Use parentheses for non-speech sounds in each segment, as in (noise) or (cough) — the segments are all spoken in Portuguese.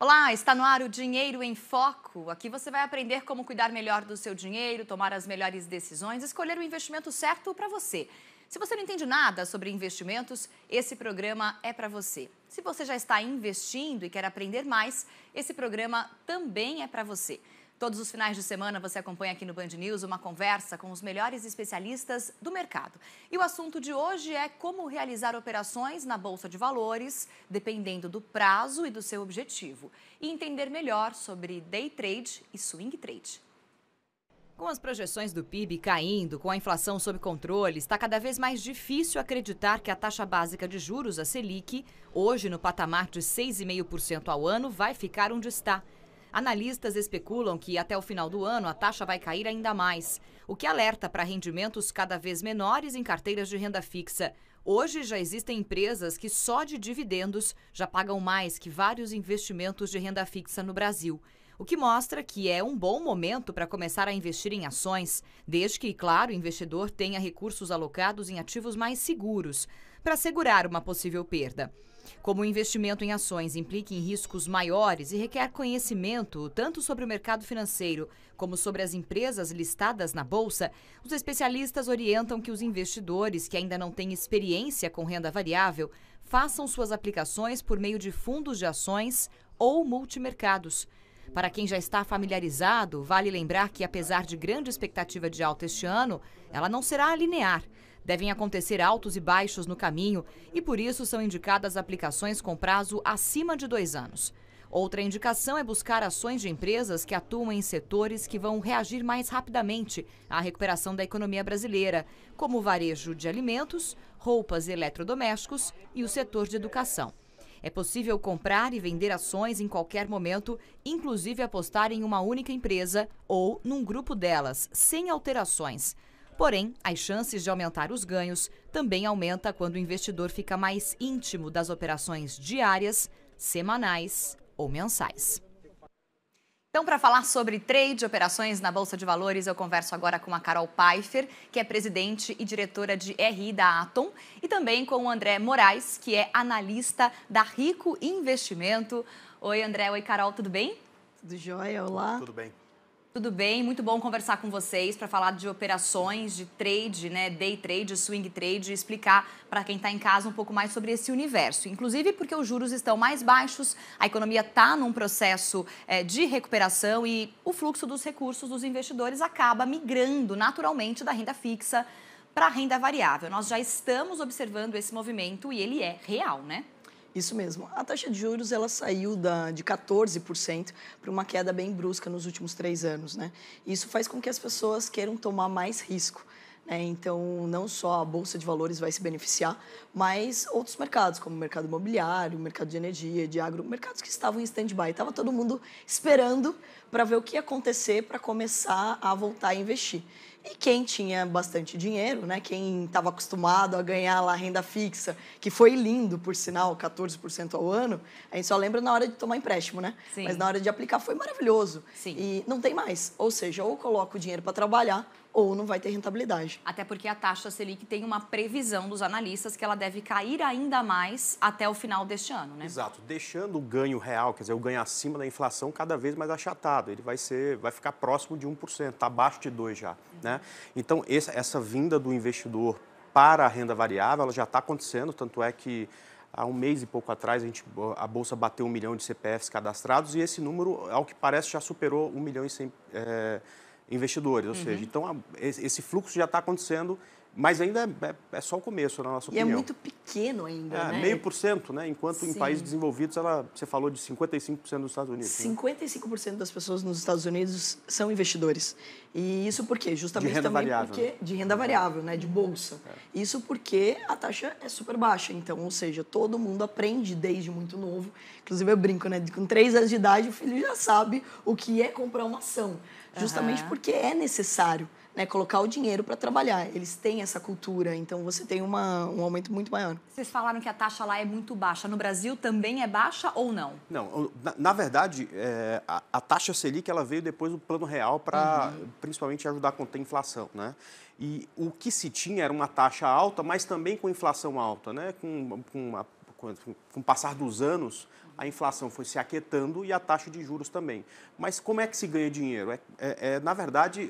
Olá, está no ar o Dinheiro em Foco. Aqui você vai aprender como cuidar melhor do seu dinheiro, tomar as melhores decisões, escolher o investimento certo para você. Se você não entende nada sobre investimentos, esse programa é para você. Se você já está investindo e quer aprender mais, esse programa também é para você. Todos os finais de semana você acompanha aqui no Band News uma conversa com os melhores especialistas do mercado. E o assunto de hoje é como realizar operações na Bolsa de Valores, dependendo do prazo e do seu objetivo, e entender melhor sobre day trade e swing trade. Com as projeções do PIB caindo, com a inflação sob controle, está cada vez mais difícil acreditar que a taxa básica de juros, a Selic, hoje no patamar de 6,5% ao ano, vai ficar onde está. Analistas especulam que até o final do ano a taxa vai cair ainda mais, o que alerta para rendimentos cada vez menores em carteiras de renda fixa. Hoje já existem empresas que só de dividendos já pagam mais que vários investimentos de renda fixa no Brasil o que mostra que é um bom momento para começar a investir em ações, desde que, claro, o investidor tenha recursos alocados em ativos mais seguros, para segurar uma possível perda. Como o investimento em ações implica em riscos maiores e requer conhecimento tanto sobre o mercado financeiro como sobre as empresas listadas na bolsa, os especialistas orientam que os investidores que ainda não têm experiência com renda variável façam suas aplicações por meio de fundos de ações ou multimercados. Para quem já está familiarizado, vale lembrar que, apesar de grande expectativa de alta este ano, ela não será linear. Devem acontecer altos e baixos no caminho e, por isso, são indicadas aplicações com prazo acima de dois anos. Outra indicação é buscar ações de empresas que atuam em setores que vão reagir mais rapidamente à recuperação da economia brasileira, como o varejo de alimentos, roupas e eletrodomésticos e o setor de educação. É possível comprar e vender ações em qualquer momento, inclusive apostar em uma única empresa ou num grupo delas, sem alterações. Porém, as chances de aumentar os ganhos também aumenta quando o investidor fica mais íntimo das operações diárias, semanais ou mensais. Então, para falar sobre trade, operações na Bolsa de Valores, eu converso agora com a Carol Pfeiffer, que é presidente e diretora de RI da Atom, e também com o André Moraes, que é analista da Rico Investimento. Oi, André. Oi, Carol. Tudo bem? Tudo jóia. Olá. Tudo bem. Tudo bem, muito bom conversar com vocês para falar de operações, de trade, né, day trade, swing trade, explicar para quem está em casa um pouco mais sobre esse universo. Inclusive porque os juros estão mais baixos, a economia está num processo é, de recuperação e o fluxo dos recursos dos investidores acaba migrando naturalmente da renda fixa para a renda variável. Nós já estamos observando esse movimento e ele é real, né? Isso mesmo. A taxa de juros ela saiu da, de 14% para uma queda bem brusca nos últimos três anos. Né? Isso faz com que as pessoas queiram tomar mais risco. Né? então, não só a Bolsa de Valores vai se beneficiar, mas outros mercados, como o mercado imobiliário, o mercado de energia, de agro, mercados que estavam em stand-by. Estava todo mundo esperando para ver o que ia acontecer para começar a voltar a investir. E quem tinha bastante dinheiro, né, quem estava acostumado a ganhar lá renda fixa, que foi lindo, por sinal, 14% ao ano, a gente só lembra na hora de tomar empréstimo, né? Sim. Mas na hora de aplicar foi maravilhoso. Sim. E não tem mais. Ou seja, ou coloca o dinheiro para trabalhar ou não vai ter rentabilidade. Até porque a taxa Selic tem uma previsão dos analistas que ela deve cair ainda mais até o final deste ano, né? Exato, deixando o ganho real, quer dizer, o ganho acima da inflação cada vez mais achatado. Ele vai ser, vai ficar próximo de 1%, está abaixo de 2 já, uhum. né? Então, essa, essa vinda do investidor para a renda variável, ela já está acontecendo, tanto é que há um mês e pouco atrás a, gente, a Bolsa bateu um milhão de CPFs cadastrados e esse número, ao que parece, já superou um milhão e cem é, investidores. Ou uhum. seja, então esse fluxo já está acontecendo, mas ainda é, é, é, só o começo, na nossa e é opinião. E é muito pequeno ainda, é, né? Meio por cento, né? Enquanto Sim. em países desenvolvidos, ela, você falou de 55% dos Estados Unidos. 55% né? das pessoas nos Estados Unidos são investidores. E isso por quê? Justamente de renda também variável, porque... Né? De renda variável, né? De uhum. bolsa. É. Isso porque a taxa é super baixa. Então, ou seja, todo mundo aprende desde muito novo. Inclusive, eu brinco, né? Com três anos de idade, o filho já sabe o que é comprar uma ação justamente uhum. porque é necessário né, colocar o dinheiro para trabalhar. Eles têm essa cultura, então você tem uma, um aumento muito maior. Vocês falaram que a taxa lá é muito baixa. No Brasil também é baixa ou não? Não, na, na verdade, é, a, a, taxa Selic ela veio depois do Plano Real para uhum. principalmente ajudar a conter a inflação, né? E o que se tinha era uma taxa alta, mas também com inflação alta, né? Com, com uma com o passar dos anos, a inflação foi se aquietando e a taxa de juros também. Mas como é que se ganha dinheiro? É, é, é na verdade,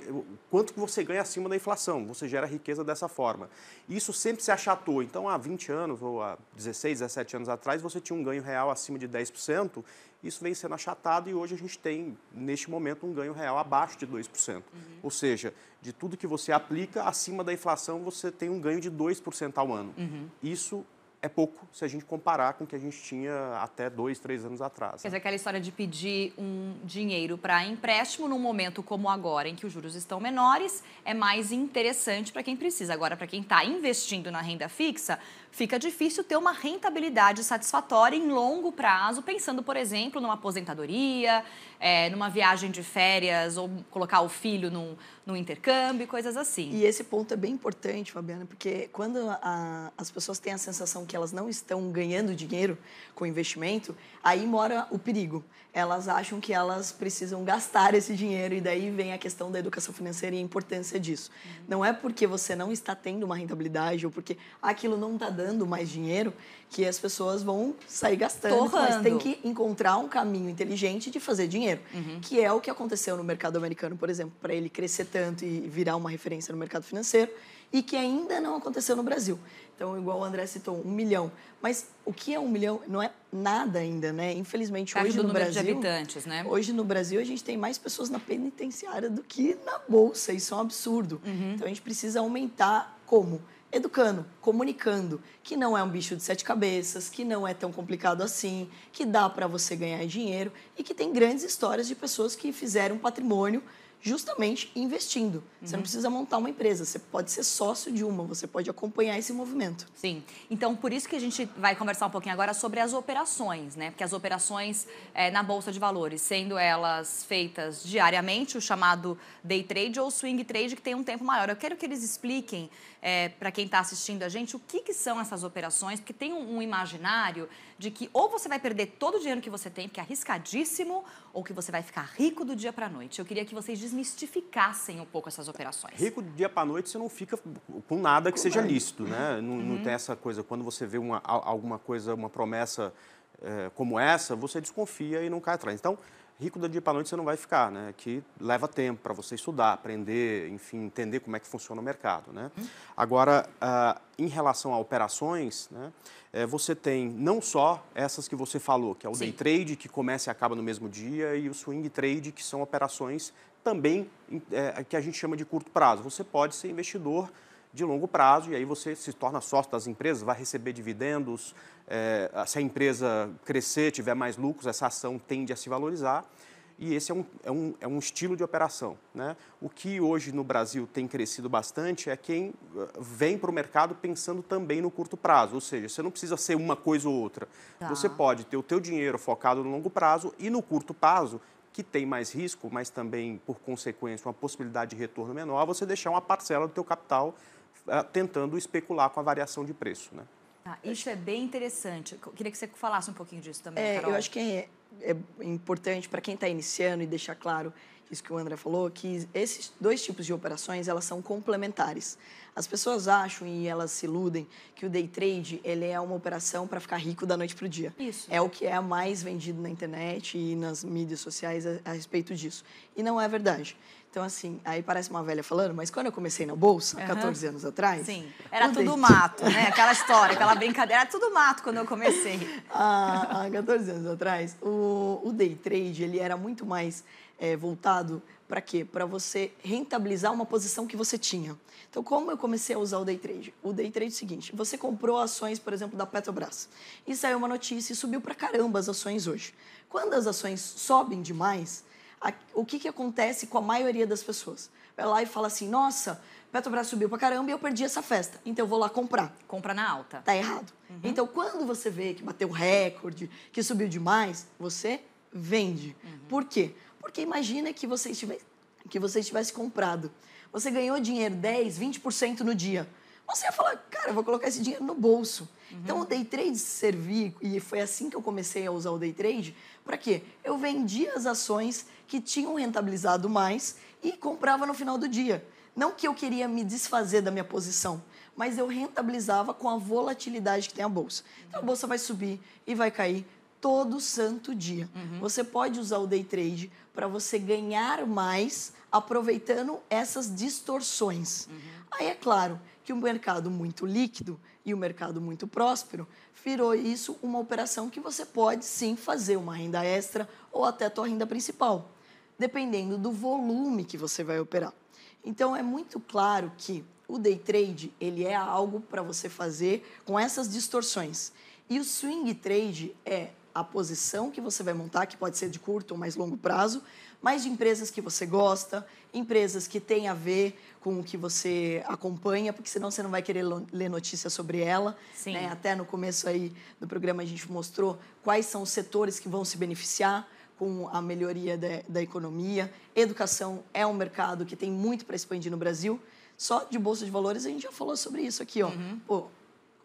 quanto que você ganha acima da inflação? Você gera riqueza dessa forma. Isso sempre se achatou. Então, há 20 anos ou há 16, 17 anos atrás, você tinha um ganho real acima de 10%. Isso vem sendo achatado e hoje a gente tem, neste momento, um ganho real abaixo de 2%. Uhum. Ou seja, de tudo que você aplica acima da inflação, você tem um ganho de 2% ao ano. Uhum. Isso é pouco se a gente comparar com o que a gente tinha até dois, três anos atrás. Quer né? dizer, aquela história de pedir um dinheiro para empréstimo num momento como agora, em que os juros estão menores, é mais interessante para quem precisa. Agora, para quem está investindo na renda fixa, fica difícil ter uma rentabilidade satisfatória em longo prazo, pensando, por exemplo, numa aposentadoria, é, numa viagem de férias ou colocar o filho num, num intercâmbio, coisas assim. E esse ponto é bem importante, Fabiana, porque quando a, as pessoas têm a sensação que elas não estão ganhando dinheiro com investimento, aí mora o perigo. Elas acham que elas precisam gastar esse dinheiro e daí vem a questão da educação financeira e a importância disso. Uhum. Não é porque você não está tendo uma rentabilidade ou porque aquilo não está dando mais dinheiro que as pessoas vão sair gastando. Mas tem que encontrar um caminho inteligente de fazer dinheiro, uhum. que é o que aconteceu no mercado americano, por exemplo, para ele crescer tanto e virar uma referência no mercado financeiro, e que ainda não aconteceu no Brasil, então, igual o André citou, um milhão. Mas o que é um milhão? Não é nada ainda, né? Infelizmente, tá hoje no Brasil... de habitantes, né? Hoje no Brasil, a gente tem mais pessoas na penitenciária do que na Bolsa. Isso é um absurdo. Uhum. Então, a gente precisa aumentar como? educando, comunicando, que não é um bicho de sete cabeças, que não é tão complicado assim, que dá para você ganhar dinheiro e que tem grandes histórias de pessoas que fizeram patrimônio justamente investindo. Uhum. Você não uhum. precisa montar uma empresa, você pode ser sócio de uma, você pode acompanhar esse movimento. Sim. Então, por isso que a gente vai conversar um pouquinho agora sobre as operações, né? Porque as operações é, na Bolsa de Valores, sendo elas feitas diariamente, o chamado day trade ou swing trade, que tem um tempo maior. Eu quero que eles expliquem é, para quem está assistindo a gente o que, que são essas operações, porque tem um, um imaginário de que ou você vai perder todo o dinheiro que você tem, porque é arriscadíssimo, ou que você vai ficar rico do dia para a noite. Eu queria que vocês desmistificassem um pouco essas operações. Rico do dia para a noite você não fica com nada que seja uhum. lícito, né? Não, não uhum. tem essa coisa. Quando você vê uma, alguma coisa, uma promessa é, como essa, você desconfia e não cai atrás. Então, rico do dia para noite você não vai ficar, né? Que leva tempo para você estudar, aprender, enfim, entender como é que funciona o mercado, né? Uhum. Agora, uh, em relação a operações, né? É, você tem não só essas que você falou, que é o Sim. day trade que começa e acaba no mesmo dia e o swing trade que são operações também é, que a gente chama de curto prazo. Você pode ser investidor de longo prazo e aí você se torna sócio das empresas, vai receber dividendos, é, se a empresa crescer, tiver mais lucros, essa ação tende a se valorizar. E esse é um, é um, é um estilo de operação. Né? O que hoje no Brasil tem crescido bastante é quem eh, vem para o mercado pensando também no curto prazo. Ou seja, você não precisa ser uma coisa ou outra. Tá. Você pode ter o teu dinheiro focado no longo prazo e no curto prazo que tem mais risco, mas também, por consequência, uma possibilidade de retorno menor, você deixar uma parcela do teu capital uh, tentando especular com a variação de preço. Né? Tá, isso é bem interessante. Eu queria que você falasse um pouquinho disso também, é, Carol. Eu acho que é, é importante para quem está iniciando e deixar claro isso que o André falou, que esses dois tipos de operações, elas são complementares. As pessoas acham e elas se iludem que o day trade, ele é uma operação para ficar rico da noite para o dia. Isso. É o que é mais vendido na internet e nas mídias sociais a, a respeito disso. E não é verdade. Então, assim, aí parece uma velha falando, mas quando eu comecei na Bolsa, uhum. 14 anos atrás... Sim, era tudo day... mato, né? (laughs) Aquela história, aquela brincadeira, era tudo mato quando eu comecei. (laughs) Há ah, 14 anos atrás, o, o day trade, ele era muito mais é, voltado para quê? Para você rentabilizar uma posição que você tinha. Então, como eu comecei a usar o day trade? O day trade é o seguinte: você comprou ações, por exemplo, da Petrobras, e saiu uma notícia e subiu para caramba as ações hoje. Quando as ações sobem demais, a, o que, que acontece com a maioria das pessoas? Vai lá e fala assim: nossa, Petrobras subiu para caramba e eu perdi essa festa. Então eu vou lá comprar. Compra na alta. Tá errado. Uhum. Então quando você vê que bateu recorde, que subiu demais, você vende. Uhum. Por quê? Porque imagina que você estivesse, que você comprado. Você ganhou dinheiro 10, 20% no dia. Você ia falar, cara, eu vou colocar esse dinheiro no bolso. Uhum. Então o day trade serviu e foi assim que eu comecei a usar o day trade. Para quê? Eu vendia as ações que tinham rentabilizado mais e comprava no final do dia. Não que eu queria me desfazer da minha posição, mas eu rentabilizava com a volatilidade que tem a bolsa. Então a bolsa vai subir e vai cair, todo santo dia. Uhum. Você pode usar o day trade para você ganhar mais aproveitando essas distorções. Uhum. Aí é claro que o um mercado muito líquido e o um mercado muito próspero virou isso uma operação que você pode sim fazer uma renda extra ou até a tua renda principal, dependendo do volume que você vai operar. Então é muito claro que o day trade ele é algo para você fazer com essas distorções. E o swing trade é a posição que você vai montar, que pode ser de curto ou mais longo prazo, mas de empresas que você gosta, empresas que têm a ver com o que você acompanha, porque senão você não vai querer ler notícias sobre ela. Né? Até no começo aí do programa a gente mostrou quais são os setores que vão se beneficiar com a melhoria da, da economia. Educação é um mercado que tem muito para expandir no Brasil. Só de bolsa de valores a gente já falou sobre isso aqui, ó. Uhum. Pô,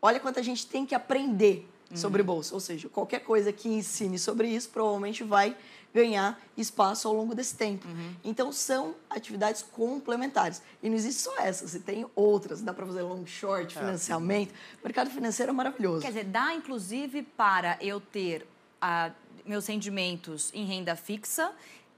olha gente tem que aprender sobre uhum. bolsa. Ou seja, qualquer coisa que ensine sobre isso provavelmente vai ganhar espaço ao longo desse tempo. Uhum. Então, são atividades complementares. E não existe só essa, você tem outras. Dá para fazer long short, é. financiamento. mercado financeiro é maravilhoso. Quer dizer, dá inclusive para eu ter a, ah, meus rendimentos em renda fixa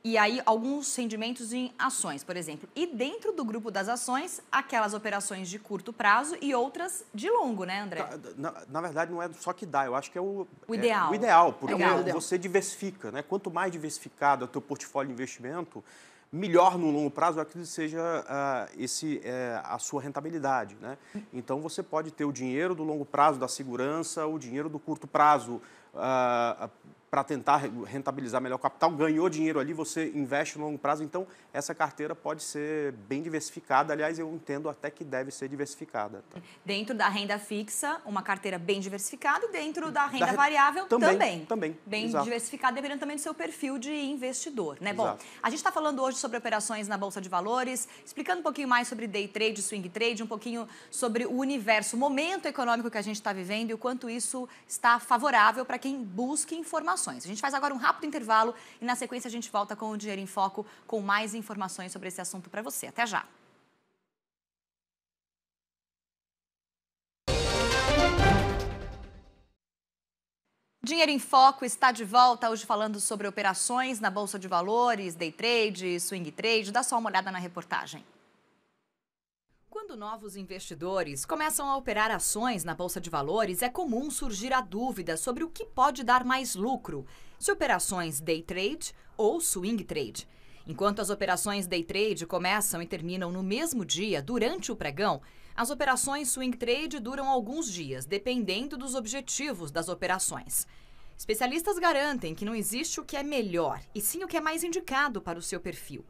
e aí alguns rendimentos em ações, por exemplo. E dentro do grupo das ações, aquelas operações de curto prazo e outras de longo, né, André? Tá, na, na verdade, não é só que dá, eu acho que é o, o é, ideal. É, o ideal, porque você diversifica, né? Quanto mais diversificado é o teu portfólio de investimento, melhor no longo prazo é que seja uh, esse, uh, a sua rentabilidade. Né? Então, você pode ter o dinheiro do longo prazo da segurança, o dinheiro do curto prazo uh, para tentar rentabilizar melhor o capital, ganhou dinheiro ali, você investe no longo prazo, então essa carteira pode ser bem diversificada. Aliás, eu entendo até que deve ser diversificada. Tá? Dentro da renda fixa, uma carteira bem diversificada, dentro da renda da re... variável também. Também. também. Bem Exato. diversificada, dependendo também do seu perfil de investidor. Né? Bom, a gente está falando hoje sobre operações na Bolsa de Valores, explicando um pouquinho mais sobre day trade, swing trade, um pouquinho sobre o universo, o momento econômico que a gente está vivendo e o quanto isso está favorável para quem busca informações informações. A gente faz agora um rápido intervalo e na sequência a gente volta com o Dinheiro em Foco com mais informações sobre esse assunto para você. Até já! Dinheiro em Foco está de volta hoje falando sobre operações na Bolsa de Valores, day trade, swing trade. Dá só uma olhada na reportagem. Quando novos investidores começam a operar ações na Bolsa de Valores, é comum surgir a dúvida sobre o que pode dar mais lucro: se operações day trade ou swing trade. Enquanto as operações day trade começam e terminam no mesmo dia, durante o pregão, as operações swing trade duram alguns dias, dependendo dos objetivos das operações. Especialistas garantem que não existe o que é melhor, e sim o que é mais indicado para o seu perfil.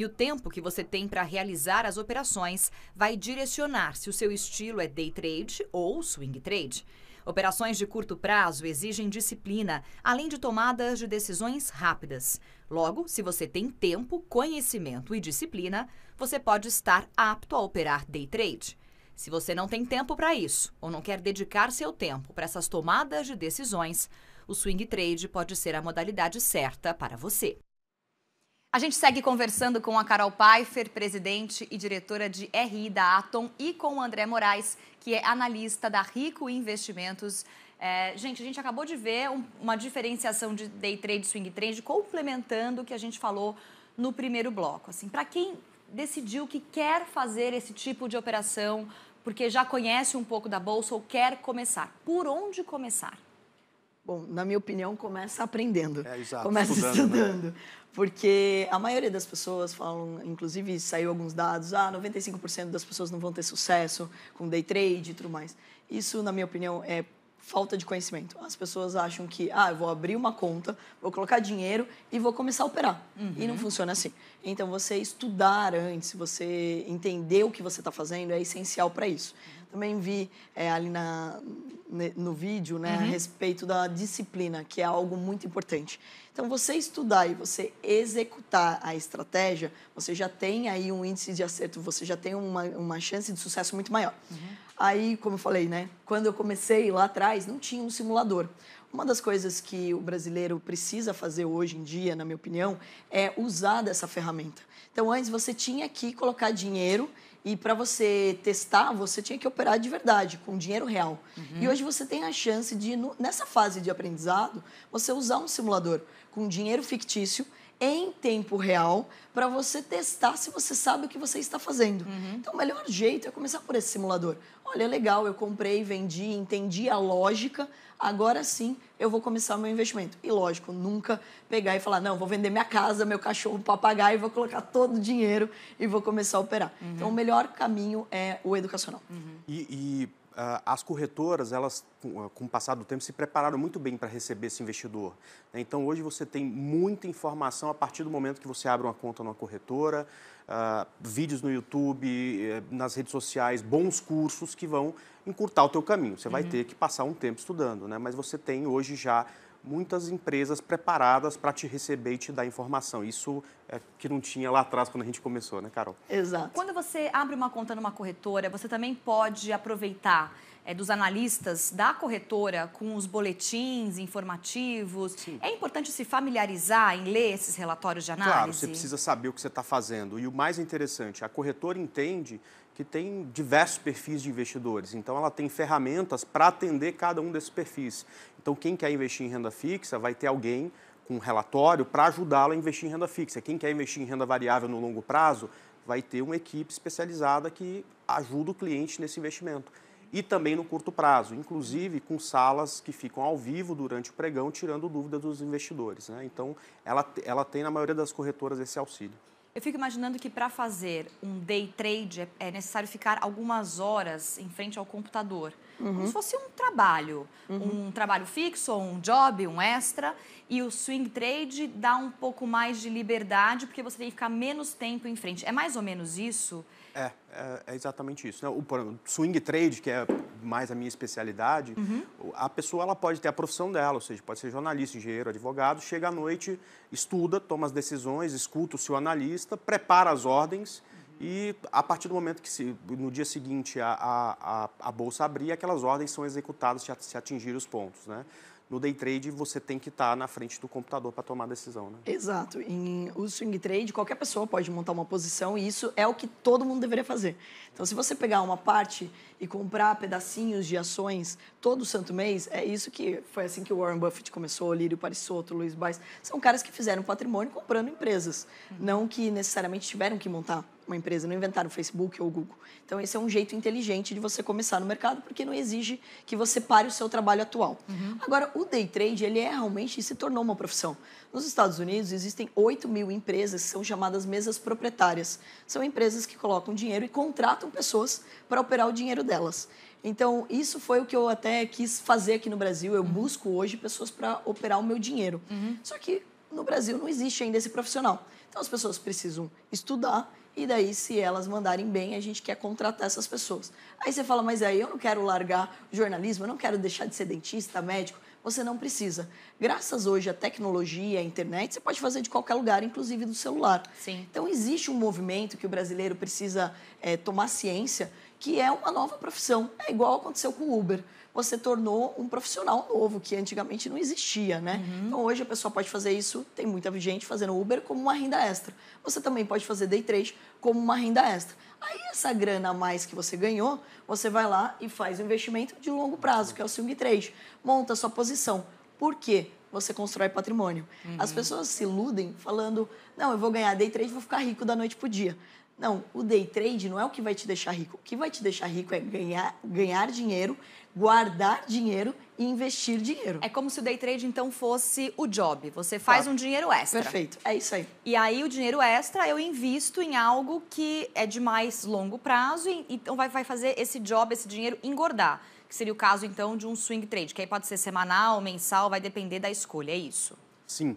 E o tempo que você tem para realizar as operações vai direcionar se o seu estilo é day trade ou swing trade. Operações de curto prazo exigem disciplina, além de tomadas de decisões rápidas. Logo, se você tem tempo, conhecimento e disciplina, você pode estar apto a operar day trade. Se você não tem tempo para isso ou não quer dedicar seu tempo para essas tomadas de decisões, o swing trade pode ser a modalidade certa para você. A gente segue conversando com a Carol Pfeiffer, presidente e diretora de RI da Atom, e com o André Moraes, que é analista da Rico Investimentos. É, gente, a gente acabou de ver um, uma diferenciação de day trade, swing trade, complementando o que a gente falou no primeiro bloco. Assim, para quem decidiu que quer fazer esse tipo de operação, porque já conhece um pouco da bolsa ou quer começar, por onde começar? Bom, na minha opinião, começa aprendendo. É, exato. Começa estudando. Né? estudando. Né? Porque a maioria das pessoas falam, inclusive saiu alguns dados, ah, 95% das pessoas não vão ter sucesso com day trade e tudo mais. Isso, na minha opinião, é falta de conhecimento. As pessoas acham que, ah, eu vou abrir uma conta, vou colocar dinheiro e vou começar a operar. Uhum. E não uhum. funciona assim. Então, você estudar antes, você entender o que você está fazendo é essencial para isso também vi é, ali na, no vídeo, né, uhum. a respeito da disciplina, que é algo muito importante. Então, você estudar e você executar a estratégia, você já tem aí um índice de acerto, você já tem uma, uma chance de sucesso muito maior. Uhum. Aí, como eu falei, né, quando eu comecei lá atrás, não tinha um simulador. Uma das coisas que o brasileiro precisa fazer hoje em dia, na minha opinião, é usar dessa ferramenta. Então, antes você tinha que colocar dinheiro e para você testar, você tinha que operar de verdade, com dinheiro real. Uhum. E hoje você tem a chance de, nessa fase de aprendizado, você usar um simulador com dinheiro fictício em tempo real para você testar se você sabe o que você está fazendo. Uhum. Então, o melhor jeito é começar por esse simulador. Olha, legal, eu comprei, vendi, entendi a lógica, agora sim eu vou começar o meu investimento. E lógico, nunca pegar e falar, não, vou vender minha casa, meu cachorro, papagaio, vou colocar todo o dinheiro e vou começar a operar. Uhum. Então, o melhor caminho é o educacional. Uhum. E, e ah, as corretoras, elas, ah, com o passar do tempo, se prepararam muito bem para receber esse investidor. Né? Então, hoje você tem muita informação a partir do momento que você abre uma conta numa corretora, ah, vídeos no YouTube, eh, nas redes sociais, bons cursos que vão encurtar o teu caminho. Você vai uhum. ter que passar um tempo estudando, né? mas você tem hoje já muitas empresas preparadas para te receber e te dar informação. Isso é que não tinha lá atrás quando a gente começou, né, Carol? Exato. Quando você abre uma conta numa corretora, você também pode aproveitar é, dos analistas da corretora com os boletins informativos. Sim. É importante se familiarizar em ler esses relatórios de análise? Claro, você precisa saber o que você está fazendo. E o mais interessante, a corretora entende que tem diversos perfis de investidores. Então, ela tem ferramentas para atender cada um desses perfis. Então, quem quer investir em renda fixa vai ter alguém com um relatório para ajudá-lo a investir em renda fixa. Quem quer investir em renda variável no longo prazo vai ter uma equipe especializada que ajuda o cliente nesse investimento. E também no curto prazo, inclusive com salas que ficam ao vivo durante o pregão, tirando dúvidas dos investidores. Né? Então, ela, ela tem, na maioria das corretoras, esse auxílio. Eu fico imaginando que para fazer um day trade é, é necessário ficar algumas horas em frente ao computador. Uhum. Como se fosse um trabalho, uhum. um trabalho fixo, um job, um extra. E o swing trade dá um pouco mais de liberdade, porque você tem que ficar menos tempo em frente. É mais ou menos isso? É, é, é exatamente isso. Né? O swing trade, que é mais a minha especialidade, uhum. a pessoa ela pode ter a profissão dela, ou seja, pode ser jornalista, engenheiro, advogado, chega à noite, estuda, toma as decisões, escuta o seu analista, prepara as ordens uhum. e a partir do momento que se, no dia seguinte a, a, a bolsa abrir, aquelas ordens são executadas se atingir os pontos. Né? no day trade você tem que estar tá na frente do computador para tomar a decisão, né? Exato. Em o swing trade, qualquer pessoa pode montar uma posição e isso é o que todo mundo deveria fazer. Então, se você pegar uma parte e comprar pedacinhos de ações todo santo mês, é isso que foi assim que o Warren Buffett começou, Lírio Parisotto, Luiz Baez, são caras que fizeram patrimônio comprando empresas, uhum. não que necessariamente tiveram que montar uma empresa, não inventaram o Facebook ou o Google. Então, esse é um jeito inteligente de você começar no mercado, porque não exige que você pare o seu trabalho atual. Uhum. Agora, o day trade, ele é realmente, se tornou uma profissão. Nos Estados Unidos, existem 8 mil empresas que são chamadas mesas proprietárias. São empresas que colocam dinheiro e contratam pessoas para operar o dinheiro delas. Então, isso foi o que eu até quis fazer aqui no Brasil. Eu uhum. busco hoje pessoas para operar o meu dinheiro. Uhum. Só que no Brasil não existe ainda esse profissional. Então, as pessoas precisam estudar e daí, se elas mandarem bem, a gente quer contratar essas pessoas. Aí você fala, mas aí eu não quero largar jornalismo, eu não quero deixar de ser dentista, médico você não precisa. Graças hoje à tecnologia, à internet, você pode fazer de qualquer lugar, inclusive do celular. Sim. Então, existe um movimento que o brasileiro precisa é, tomar ciência, que é uma nova profissão. É igual aconteceu com o Uber. Você tornou um profissional novo, que antigamente não existia, né? Uhum. Então, hoje a pessoa pode fazer isso, tem muita gente fazendo Uber como uma renda extra. Você também pode fazer day trade como uma renda extra. Aí essa grana a mais que você ganhou, você vai lá e faz o investimento de longo uhum. prazo, que é o swing trade. Monta a sua posição. Por quê? Você constrói patrimônio. Uhum. As pessoas se iludem falando, não, eu vou ganhar day trade, vou ficar rico da noite pro dia. Não, o day trade não é o que vai te deixar rico. O que vai te deixar rico é ganhar, ganhar dinheiro, guardar dinheiro e investir dinheiro. É como se o day trade então fosse o job. Você faz tá. um dinheiro extra. Perfeito, é isso aí. E aí o dinheiro extra eu invisto em algo que é de mais longo prazo e então vai, vai fazer esse job, esse dinheiro engordar. Que seria o caso então de um swing trade, que aí pode ser semanal, mensal, vai depender da escolha, é isso? Sim. Sim.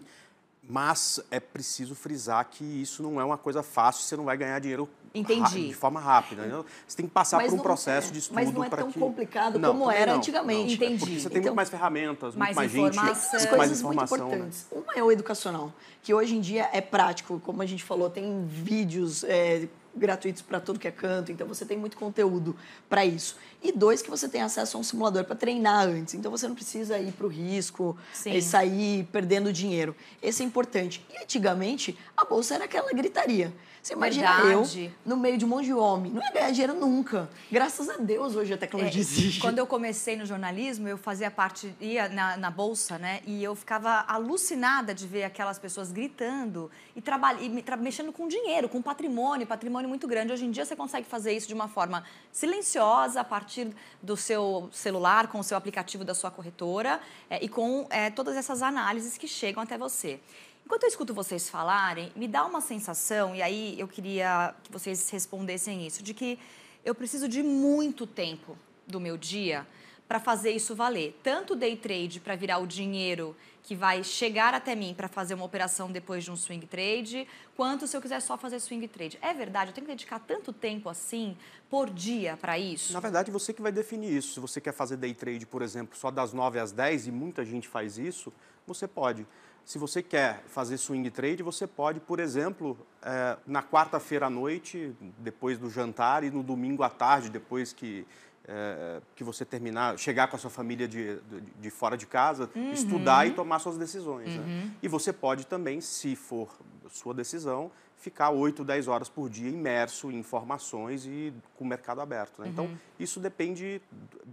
Mas é preciso frisar que isso não é uma coisa fácil, você não vai ganhar dinheiro Entendi. de forma rápida. Né? Você tem que passar mas por um processo é, de estudo. Mas não é tão que... complicado não, como era não, antigamente. Entendi. É porque você tem então, muito mais ferramentas, mais, mais gente, coisas mais informação. Muito né? importantes. Né? Uma é o educacional, que hoje em dia é prático, como a gente falou, tem vídeos, é, gratuitos para tudo que é canto, então você tem muito conteúdo para isso. E dois, que você tem acesso a um simulador para treinar antes, então você não precisa ir para o risco Sim. e sair perdendo dinheiro. Esse é importante. E antigamente, a bolsa era aquela gritaria. Você imagina Verdade. eu, no meio de um monte de homem, não ia ganhar dinheiro nunca. Graças a Deus hoje a tecnologia é, existe. Quando eu comecei no jornalismo, eu fazia parte, ia na, na bolsa, né? E eu ficava alucinada de ver aquelas pessoas gritando e, e me, mexendo com dinheiro, com patrimônio, patrimônio muito grande. Hoje em dia você consegue fazer isso de uma forma silenciosa, a partir do seu celular, com o seu aplicativo da sua corretora é, e com é, todas essas análises que chegam até você. Enquanto eu escuto vocês falarem, me dá uma sensação, e aí eu queria que vocês respondessem isso, de que eu preciso de muito tempo do meu dia para fazer isso valer. Tanto day trade para virar o dinheiro que vai chegar até mim para fazer uma operação depois de um swing trade, quanto se eu quiser só fazer swing trade. É verdade, eu tenho que dedicar tanto tempo assim por dia para isso? Na verdade, você que vai definir isso. Se você quer fazer day trade, por exemplo, só das 9 às 10 e muita gente faz isso, você pode. Se você quer fazer swing trade, você pode, por exemplo, é, na quarta-feira à noite, depois do jantar, e no domingo à tarde, depois que, é, que você terminar, chegar com a sua família de, de, de fora de casa, uhum. estudar e tomar suas decisões. Né? Uhum. Né? E você pode também, se for sua decisão, ficar 8, 10 horas por dia imerso em informações e com o mercado aberto. Né? Uhum. Então, isso depende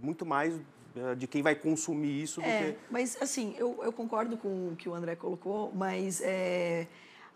muito mais eh, de quem vai consumir isso. É, que... Mas, assim, eu, eu concordo com o que o André colocou, mas é,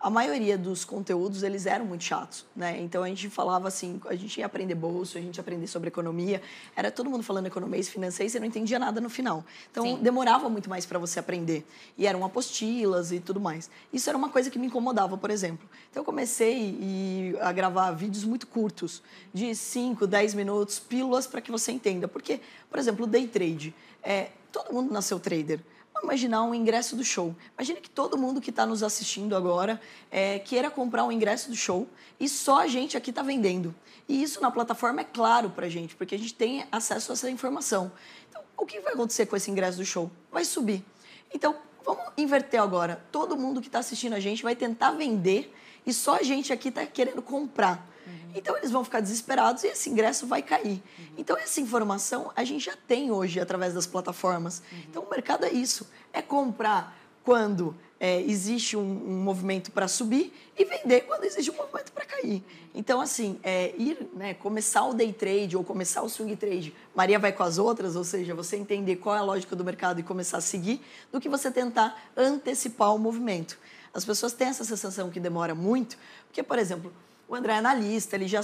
a maioria dos conteúdos eles eram muito chatos, né? Então a gente falava assim, a gente ia aprender bolsa, a gente ia aprender sobre economia, era todo mundo falando economia e financeira, você não entendia nada no final. Então Sim. demorava muito mais para você aprender. E eram apostilas e tudo mais. Isso era uma coisa que me incomodava, por exemplo. Então eu comecei a gravar vídeos muito curtos, de 5, 10 minutos, pílulas para que você entenda. Porque, por exemplo, day trade, é, todo mundo nasceu trader Vamos imaginar um ingresso do show. Imagina que todo mundo que está nos assistindo agora é, queira comprar um ingresso do show e só a gente aqui está vendendo. E isso na plataforma é claro para a gente, porque a gente tem acesso a essa informação. Então, o que vai acontecer com esse ingresso do show? Vai subir. Então, vamos inverter agora. Todo mundo que está assistindo a gente vai tentar vender e só a gente aqui está querendo comprar. Uhum. Então eles vão ficar desesperados e esse ingresso vai cair. Uhum. Então essa informação a gente já tem hoje através das plataformas. Uhum. Então o mercado é isso, é comprar quando é, existe um, um movimento para subir e vender quando existe um movimento para cair. Então, assim, é, ir, né, começar o day trade ou começar o swing trade, Maria vai com as outras, ou seja, você entender qual é a lógica do mercado e começar a seguir, do que você tentar antecipar o movimento. As pessoas têm essa sensação que demora muito, porque, por exemplo, o André é analista, ele já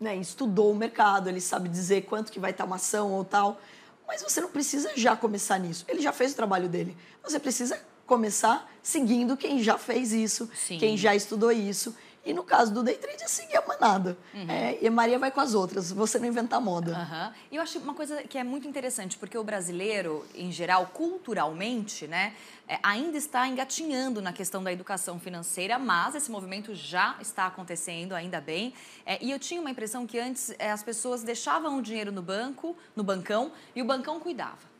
né, estudou o mercado, ele sabe dizer quanto que vai estar uma ação ou tal. Mas você não precisa já começar nisso. Ele já fez o trabalho dele. Você precisa começar seguindo quem já fez isso, Sim. quem já estudou isso e no caso do day trade, assim, é uma nada. Uhum. É, e a Maria vai com as outras, você não a moda. Uhum. E eu acho uma coisa que é muito interessante, porque o brasileiro, em geral, culturalmente, né, é, ainda está engatinhando na questão da educação financeira, mas esse movimento já está acontecendo, ainda bem. É, e eu tinha uma impressão que antes é, as pessoas deixavam o dinheiro no banco, no bancão, e o bancão cuidava.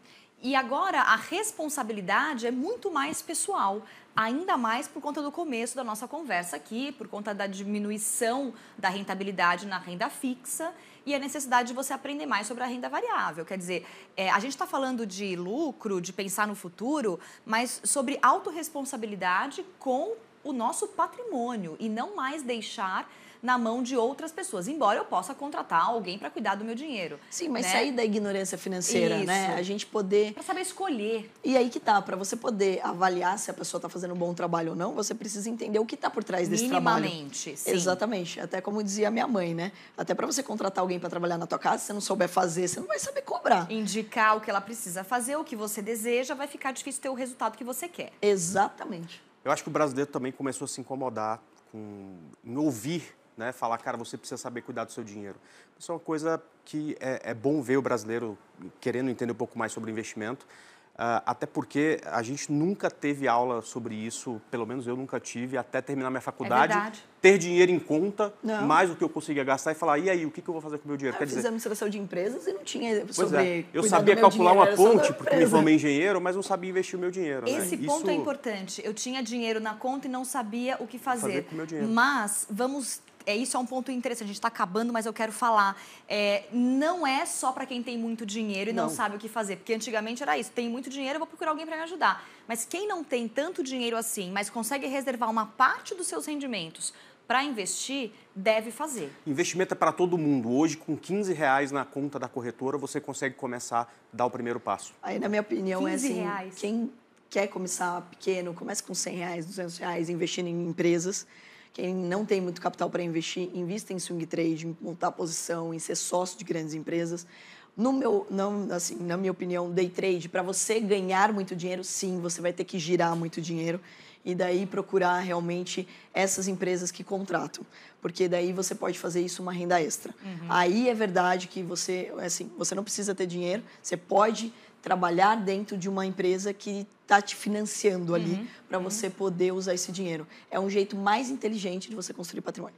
E agora a responsabilidade é muito mais pessoal ainda mais por conta do começo da nossa conversa aqui, por conta da diminuição da rentabilidade na renda fixa e a necessidade de você aprender mais sobre a renda variável. Quer dizer, é, a gente está falando de lucro, de pensar no futuro, mas sobre autorresponsabilidade com o nosso patrimônio e não mais deixar na mão de outras pessoas, embora eu possa contratar alguém para cuidar do meu dinheiro. Sim, mas né? sair da ignorância financeira, né? Isso. né? A gente poder. Para saber escolher. E aí que tá, para você poder avaliar se a pessoa está fazendo um bom trabalho ou não, você precisa entender o que está por trás desse trabalho. Minimamente, sim. Exatamente. Até como dizia minha mãe, né? Até para você contratar alguém para trabalhar na tua casa, se você não souber fazer, você não vai saber cobrar. Indicar o que ela precisa fazer, o que você deseja, vai ficar difícil ter o resultado que você quer. Exatamente. Eu acho que o brasileiro também começou a se incomodar com em ouvir né? Falar, cara, você precisa saber cuidar do seu dinheiro. Isso é uma coisa que é, é bom ver o brasileiro querendo entender um pouco mais sobre investimento. Uh, até porque a gente nunca teve aula sobre isso, pelo menos eu nunca tive, até terminar minha faculdade. É ter dinheiro em conta, não. mais o que eu conseguia gastar e falar, e aí, o que, eu vou fazer com o meu dinheiro? Ah, Quer eu dizer, fiz administração de empresas e não tinha pois sobre. É. Eu sabia calcular dinheiro, uma ponte, porque me formei engenheiro, mas não sabia investir o meu dinheiro. Né? Esse né? ponto é isso... é importante. Eu tinha dinheiro na conta e não sabia o que fazer. fazer com meu dinheiro. Mas vamos é, isso é um ponto interessante, a gente está acabando, mas eu quero falar. É, não é só para quem tem muito dinheiro e não. não. sabe o que fazer, porque antigamente era isso, tem muito dinheiro, eu vou procurar alguém para me ajudar. Mas quem não tem tanto dinheiro assim, mas consegue reservar uma parte dos seus rendimentos para investir, deve fazer. Investimento é para todo mundo. Hoje, com 15 reais na conta da corretora, você consegue começar a dar o primeiro passo. Aí, na minha opinião, é assim, reais. quem quer começar pequeno, começa com 100 reais, 200 reais, investindo em empresas. Quem não tem muito capital para investir, invista em swing trade, em montar posição, em ser sócio de grandes empresas. No meu, não, assim, na minha opinião, day trade, para você ganhar muito dinheiro, sim, você vai ter que girar muito dinheiro e daí procurar realmente essas empresas que contratam, porque daí você pode fazer isso uma renda extra. Uhum. Aí é verdade que você, assim, você não precisa ter dinheiro, você pode trabalhar dentro de uma empresa que está te financiando ali uhum, para uhum. você poder usar esse dinheiro. É um jeito mais inteligente de você construir patrimônio.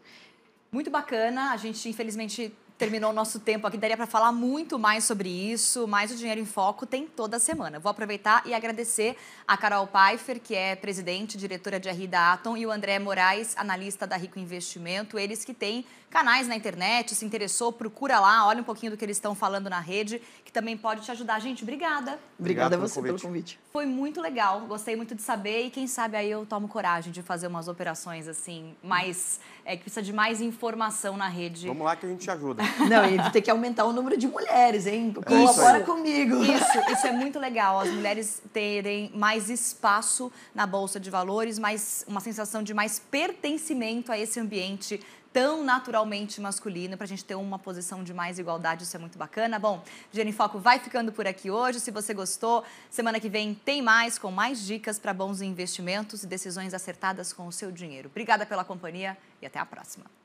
Muito bacana. A gente, infelizmente, terminou o nosso tempo aqui. Daria para falar muito mais sobre isso, mas o Dinheiro em Foco tem toda semana. Vou aproveitar e agradecer a Carol Pfeiffer, que é presidente, diretora de RI da Atom, e o André Moraes, analista da Rico Investimento, eles que têm canais na internet, se interessou, procura lá, olha um pouquinho do que eles estão falando na rede, que também pode te ajudar. Gente, obrigada. Obrigada a você convite. pelo convite. Foi muito legal, gostei muito de saber e quem sabe aí eu tomo coragem de fazer umas operações assim, mais é, que precisa de mais informação na rede. Vamos lá que a gente te ajuda. (laughs) Não, e tem que aumentar o número de mulheres, hein? É Colabora comigo. Isso, (laughs) isso é muito legal, as mulheres terem mais espaço na bolsa de valores, mais uma sensação de mais pertencimento a esse ambiente tão naturalmente masculino, para a gente ter uma posição de mais igualdade, isso é muito bacana. Bom, Gene Foco vai ficando por aqui hoje. Se você gostou, semana que vem tem mais, com mais dicas para bons investimentos e decisões acertadas com o seu dinheiro. Obrigada pela companhia e até a próxima.